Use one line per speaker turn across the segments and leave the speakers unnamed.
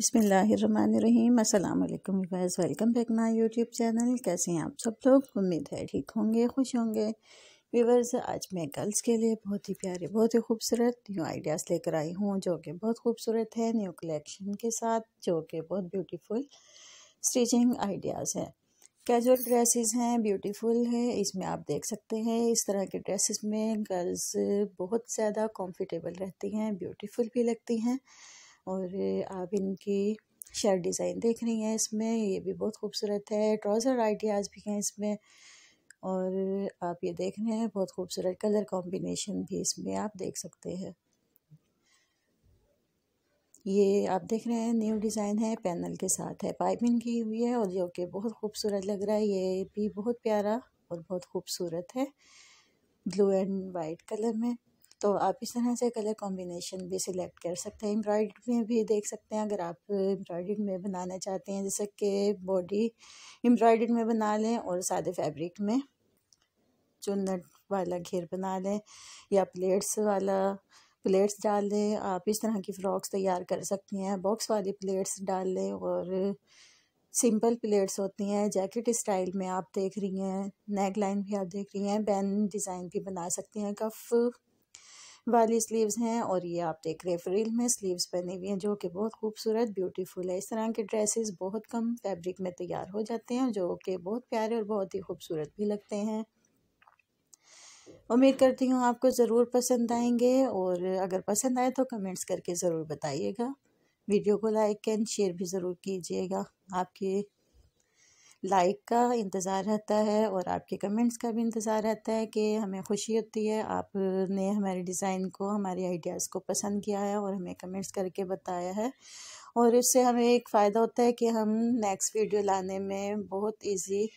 बसमिल अल्लाम guys welcome back my YouTube channel कैसे हैं आप सब लोग उम्मीद है ठीक होंगे खुश होंगे व्यूवर्स आज मैं गर्ल्स के लिए बहुत ही प्यारे बहुत ही खूबसूरत न्यू आइडियाज़ लेकर आई हूँ जो कि बहुत खूबसूरत है न्यू कलेक्शन के साथ जो कि बहुत ब्यूटीफुल स्टिचिंग आइडियाज़ हैं कैजुअल ड्रेसेस हैं ब्यूटीफुल है इसमें आप देख सकते हैं इस तरह के ड्रेसेस में गर्ल्स बहुत ज़्यादा कम्फर्टेबल रहती हैं ब्यूटीफुल भी लगती हैं और आप इनकी शर्ट डिज़ाइन देख रही हैं इसमें ये भी बहुत खूबसूरत है ट्राउज़र आइडियाज़ भी हैं इसमें और आप ये देख रहे हैं बहुत खूबसूरत कलर कॉम्बिनेशन भी इसमें आप देख सकते हैं ये आप देख रहे हैं न्यू डिज़ाइन है पैनल के साथ है पाइपिंग की हुई है और जो कि बहुत खूबसूरत लग रहा है ये भी बहुत प्यारा और बहुत खूबसूरत है ब्लू एंड वाइट कलर में तो आप इस तरह से कलर कॉम्बिनेशन भी सिलेक्ट कर सकते हैं एम्ब्रॉयडरी में भी देख सकते हैं अगर आप एम्ब्रॉयडरी में बनाना चाहते हैं जैसे कि बॉडी एम्ब्रॉयडरी में बना लें और सादे फैब्रिक में चुनट वाला घेर बना लें या प्लेट्स वाला प्लेट्स डाल लें आप इस तरह की फ़्रॉक्स तैयार कर सकती हैं बॉक्स वाली प्लेट्स डाल लें और सिंपल प्लेट्स होती हैं जैकेट स्टाइल में आप देख रही हैं नेक लाइन भी आप देख रही हैं बैन डिज़ाइन भी बना सकती हैं कफ वाली स्लीव्स हैं और ये आप देख रहे हैं फ्रिल में स्लीव्स पहनी हुई हैं जो कि बहुत खूबसूरत ब्यूटीफुल है इस तरह के ड्रेसेस बहुत कम फैब्रिक में तैयार हो जाते हैं जो कि बहुत प्यारे और बहुत ही खूबसूरत भी लगते हैं उम्मीद करती हूँ आपको ज़रूर पसंद आएंगे और अगर पसंद आए तो कमेंट्स करके ज़रूर बताइएगा वीडियो को लाइक एंड शेयर भी ज़रूर कीजिएगा आपके लाइक का इंतज़ार रहता है और आपके कमेंट्स का भी इंतज़ार रहता है कि हमें खुशी होती है आपने हमारे डिज़ाइन को हमारे आइडियाज़ को पसंद किया है और हमें कमेंट्स करके बताया है और इससे हमें एक फ़ायदा होता है कि हम नेक्स्ट वीडियो लाने में बहुत इजी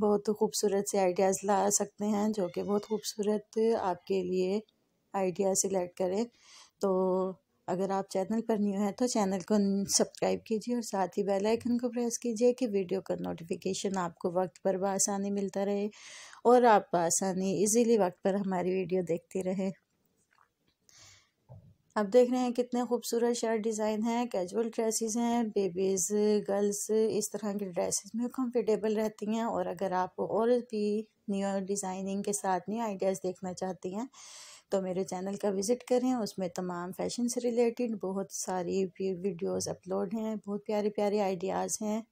बहुत खूबसूरत से आइडियाज़ ला सकते हैं जो कि बहुत खूबसूरत आपके लिए आइडिया सिलेक्ट करें तो अगर आप चैनल पर न्यू हैं तो चैनल को सब्सक्राइब कीजिए और साथ ही बेल आइकन को प्रेस कीजिए कि वीडियो का नोटिफिकेशन आपको वक्त पर बसानी मिलता रहे और आप आसानी इजीली वक्त पर हमारी वीडियो देखते रहें अब देख रहे हैं कितने खूबसूरत शर्ट डिज़ाइन हैं कैजुअल ड्रेसेस हैं बेबीज़ गर्ल्स इस तरह के ड्रेसेस में कंफर्टेबल रहती हैं और अगर आप और भी न्यू डिज़ाइनिंग के साथ न्यू आइडियाज़ देखना चाहती हैं तो मेरे चैनल का विज़िट करें उसमें तमाम फैशन से रिलेटेड बहुत सारी वीडियोज़ अपलोड हैं बहुत प्यारे प्यारे आइडियाज़ हैं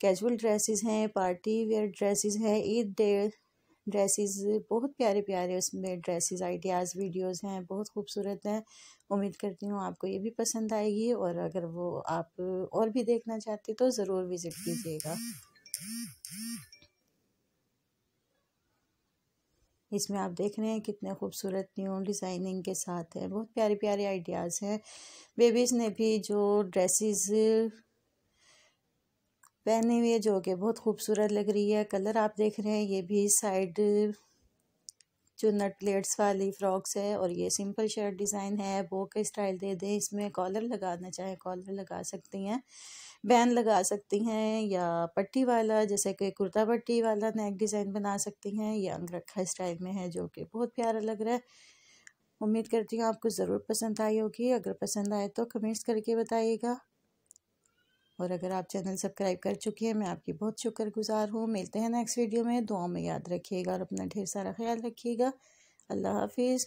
कैजुअल ड्रेसेस हैं पार्टी वेयर ड्रेसेस हैं ईद डे ड्रेसेस बहुत प्यारे प्यारे उसमें ड्रेसेस आइडियाज़ वीडियोस हैं बहुत खूबसूरत हैं उम्मीद करती हूँ आपको ये भी पसंद आएगी और अगर वो आप और भी देखना चाहते तो ज़रूर विज़िट कीजिएगा इसमें आप देख रहे हैं कितने खूबसूरत न्यू डिज़ाइनिंग के साथ है बहुत प्यारे प्यारे आइडियाज़ हैं बेबीज़ ने भी जो ड्रेसेस पहने हुए जो कि बहुत खूबसूरत लग रही है कलर आप देख रहे हैं ये भी साइड जो नट प्लेट्स वाली फ्रॉक्स है और ये सिंपल शर्ट डिज़ाइन है बो का स्टाइल दे दें इसमें कॉलर लगाना चाहे कॉलर लगा सकती हैं बैन लगा सकती हैं या पट्टी वाला जैसे कि कुर्ता पट्टी वाला नेक डिज़ाइन बना सकती हैं या अंगरखा स्टाइल में है जो कि बहुत प्यारा लग रहा है उम्मीद करती हूँ आपको ज़रूर पसंद आई होगी अगर पसंद आए तो कमेंट्स करके बताइएगा और अगर आप चैनल सब्सक्राइब कर चुके हैं मैं आपकी बहुत शुक्रगुजार हूँ मिलते हैं नेक्स्ट वीडियो में दुआ में याद रखिएगा और अपना ढेर सारा ख्याल रखिएगा अल्लाह हाफिज़